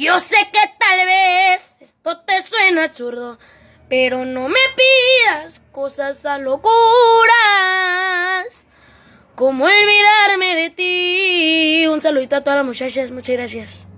Yo sé que tal vez esto te suena absurdo, pero no me pidas cosas a locuras. Como olvidarme de ti. Un saludito a todas las muchachas, muchas gracias.